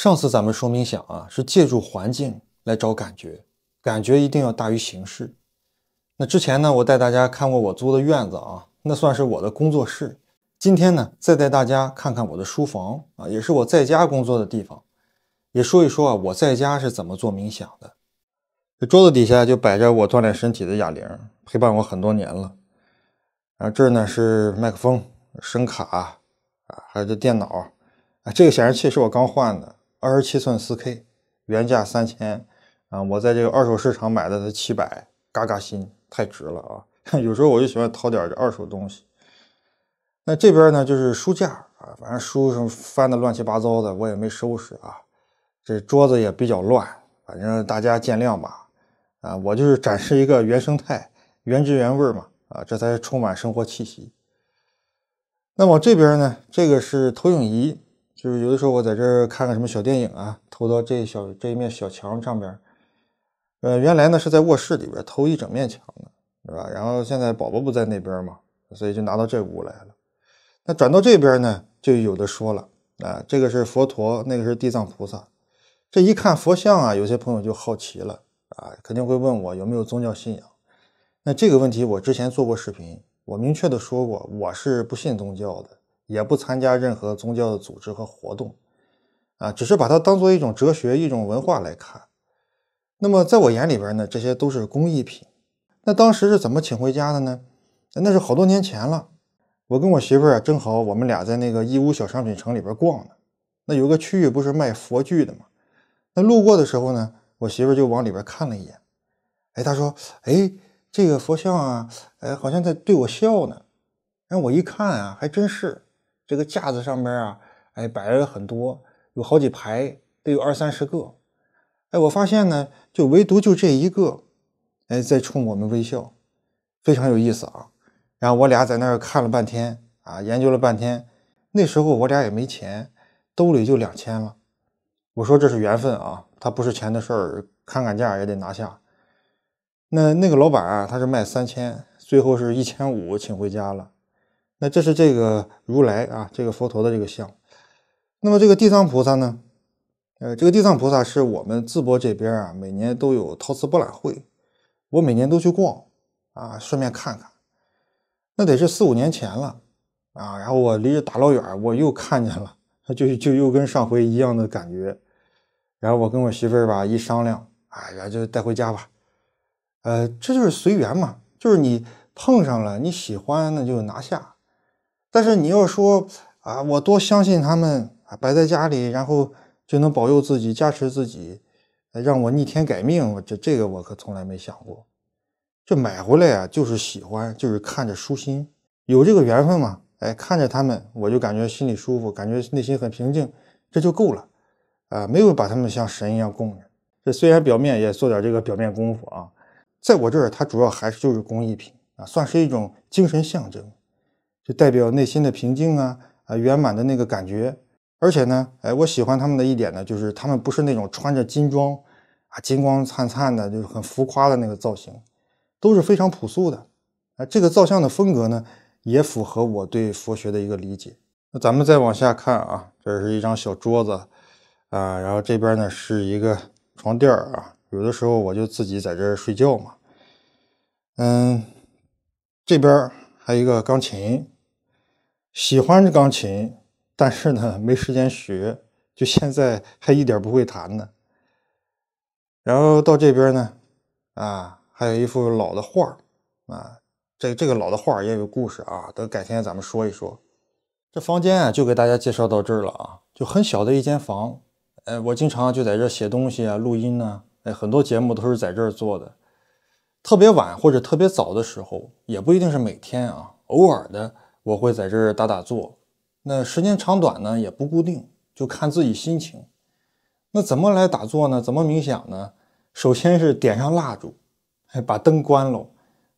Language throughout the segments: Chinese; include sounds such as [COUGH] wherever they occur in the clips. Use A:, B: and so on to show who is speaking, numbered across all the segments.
A: 上次咱们说冥想啊，是借助环境来找感觉，感觉一定要大于形式。那之前呢，我带大家看过我租的院子啊，那算是我的工作室。今天呢，再带大家看看我的书房啊，也是我在家工作的地方，也说一说啊，我在家是怎么做冥想的。这桌子底下就摆着我锻炼身体的哑铃，陪伴我很多年了。啊，这儿呢是麦克风、声卡啊，还有这电脑啊，这个显示器是我刚换的。二十七寸四 K，原价三千啊，我在这个二手市场买的才七百，嘎嘎新，太值了啊！[LAUGHS] 有时候我就喜欢淘点这二手东西。那这边呢，就是书架啊，反正书上翻的乱七八糟的，我也没收拾啊。这桌子也比较乱，反正大家见谅吧。啊，我就是展示一个原生态、原汁原味嘛，啊，这才充满生活气息。那么这边呢，这个是投影仪。就是有的时候我在这儿看看什么小电影啊，投到这小这一面小墙上边儿，呃，原来呢是在卧室里边投一整面墙的，对吧？然后现在宝宝不在那边嘛，所以就拿到这屋来了。那转到这边呢，就有的说了啊，这个是佛陀，那个是地藏菩萨。这一看佛像啊，有些朋友就好奇了啊，肯定会问我有没有宗教信仰。那这个问题我之前做过视频，我明确的说过，我是不信宗教的。也不参加任何宗教的组织和活动，啊，只是把它当做一种哲学、一种文化来看。那么在我眼里边呢，这些都是工艺品。那当时是怎么请回家的呢？那是好多年前了。我跟我媳妇儿啊，正好我们俩在那个义乌小商品城里边逛呢。那有个区域不是卖佛具的吗？那路过的时候呢，我媳妇儿就往里边看了一眼。哎，她说：“哎，这个佛像啊，哎，好像在对我笑呢。”让我一看啊，还真是。这个架子上面啊，哎，摆了很多，有好几排，得有二三十个。哎，我发现呢，就唯独就这一个，哎，在冲我们微笑，非常有意思啊。然后我俩在那儿看了半天啊，研究了半天。那时候我俩也没钱，兜里就两千了。我说这是缘分啊，它不是钱的事儿，砍砍价也得拿下。那那个老板啊，他是卖三千，最后是一千五，请回家了。那这是这个如来啊，这个佛陀的这个像。那么这个地藏菩萨呢？呃，这个地藏菩萨是我们淄博这边啊，每年都有陶瓷博览会，我每年都去逛啊，顺便看看。那得是四五年前了啊，然后我离着大老远，我又看见了，就就又跟上回一样的感觉。然后我跟我媳妇儿吧一商量，哎，后就带回家吧。呃，这就是随缘嘛，就是你碰上了你喜欢，那就拿下。但是你要说啊，我多相信他们，摆在家里，然后就能保佑自己、加持自己，让我逆天改命。这这个我可从来没想过。这买回来啊，就是喜欢，就是看着舒心。有这个缘分嘛？哎，看着他们，我就感觉心里舒服，感觉内心很平静，这就够了。啊，没有把他们像神一样供着。这虽然表面也做点这个表面功夫啊，在我这儿，它主要还是就是工艺品啊，算是一种精神象征。就代表内心的平静啊啊圆满的那个感觉，而且呢，哎，我喜欢他们的一点呢，就是他们不是那种穿着金装啊金光灿灿的，就是很浮夸的那个造型，都是非常朴素的啊。这个造像的风格呢，也符合我对佛学的一个理解。那咱们再往下看啊，这是一张小桌子啊，然后这边呢是一个床垫儿啊，有的时候我就自己在这儿睡觉嘛。嗯，这边还有一个钢琴。喜欢这钢琴，但是呢 [LAUGHS] 没时间学，就现在 [LAUGHS] 还一点不会弹呢。然后到这边呢，啊，还有一幅老的画啊，这这个老的画也有故事啊，等改天咱们说一说。这房间啊就给大家介绍到这儿了啊，就很小的一间房，哎，我经常就在这写东西啊、录音呢，哎，很多节目都是在这儿做的。特别晚或者特别早的时候，也不一定是每天啊，偶尔的。我会在这儿打打坐，那时间长短呢也不固定，就看自己心情。那怎么来打坐呢？怎么冥想呢？首先是点上蜡烛，还把灯关了，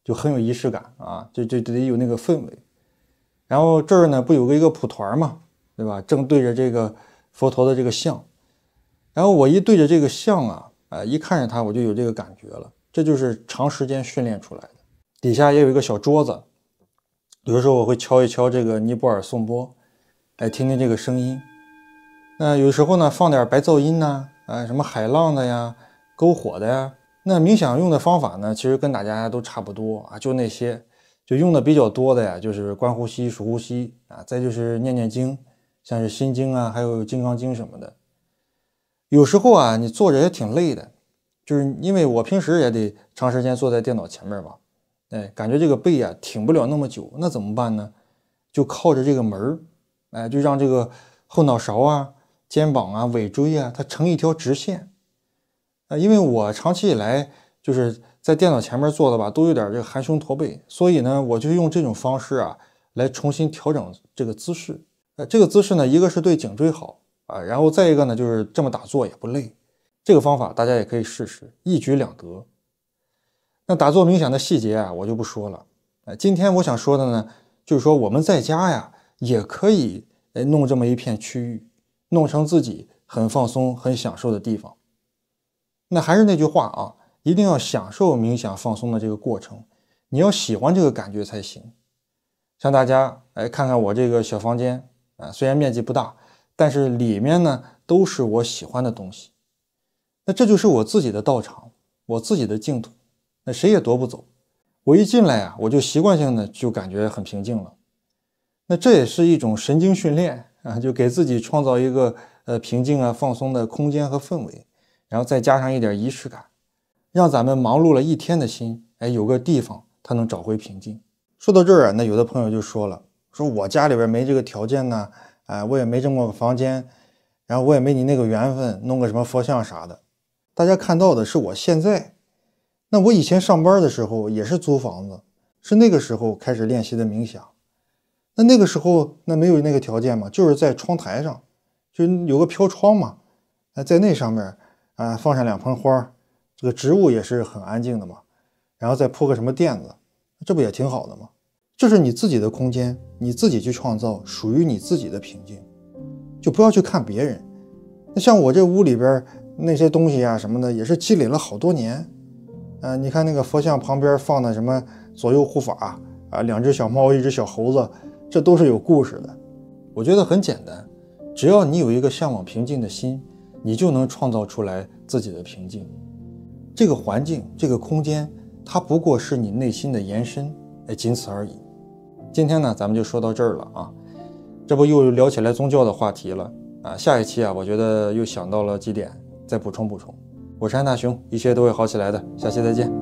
A: 就很有仪式感啊，就就得有那个氛围。然后这儿呢不有个一个蒲团嘛，对吧？正对着这个佛陀的这个像，然后我一对着这个像啊，啊，一看着他我就有这个感觉了，这就是长时间训练出来的。底下也有一个小桌子。有时候我会敲一敲这个尼泊尔颂钵，来听听这个声音。那有时候呢，放点白噪音呢，啊，什么海浪的呀，篝火的呀。那冥想用的方法呢，其实跟大家都差不多啊，就那些就用的比较多的呀，就是观呼吸、数呼吸啊，再就是念念经，像是心经啊，还有金刚经什么的。有时候啊，你坐着也挺累的，就是因为我平时也得长时间坐在电脑前面吧。哎，感觉这个背啊挺不了那么久，那怎么办呢？就靠着这个门儿，哎，就让这个后脑勺啊、肩膀啊、尾椎啊，它成一条直线。啊，因为我长期以来就是在电脑前面坐的吧，都有点这个含胸驼背，所以呢，我就用这种方式啊来重新调整这个姿势。呃，这个姿势呢，一个是对颈椎好啊，然后再一个呢，就是这么打坐也不累。这个方法大家也可以试试，一举两得。那打坐冥想的细节啊，我就不说了。哎，今天我想说的呢，就是说我们在家呀，也可以哎弄这么一片区域，弄成自己很放松、很享受的地方。那还是那句话啊，一定要享受冥想放松的这个过程，你要喜欢这个感觉才行。像大家来看看我这个小房间啊，虽然面积不大，但是里面呢都是我喜欢的东西。那这就是我自己的道场，我自己的净土。那谁也夺不走。我一进来啊，我就习惯性的就感觉很平静了。那这也是一种神经训练啊，就给自己创造一个呃平静啊、放松的空间和氛围，然后再加上一点仪式感，让咱们忙碌了一天的心，哎，有个地方它能找回平静。说到这儿啊，那有的朋友就说了，说我家里边没这个条件呢，啊，我也没这么个房间，然后我也没你那个缘分，弄个什么佛像啥的。大家看到的是我现在。那我以前上班的时候也是租房子，是那个时候开始练习的冥想。那那个时候那没有那个条件嘛，就是在窗台上，就是有个飘窗嘛，那在那上面啊放上两盆花，这个植物也是很安静的嘛。然后再铺个什么垫子，这不也挺好的吗？这是你自己的空间，你自己去创造属于你自己的平静，就不要去看别人。那像我这屋里边那些东西啊什么的，也是积累了好多年。嗯，你看那个佛像旁边放的什么左右护法啊，两只小猫，一只小猴子，这都是有故事的。我觉得很简单，只要你有一个向往平静的心，你就能创造出来自己的平静。这个环境，这个空间，它不过是你内心的延伸，哎，仅此而已。今天呢，咱们就说到这儿了啊。这不又聊起来宗教的话题了啊。下一期啊，我觉得又想到了几点，再补充补充。我是安大熊，一切都会好起来的。下期再见。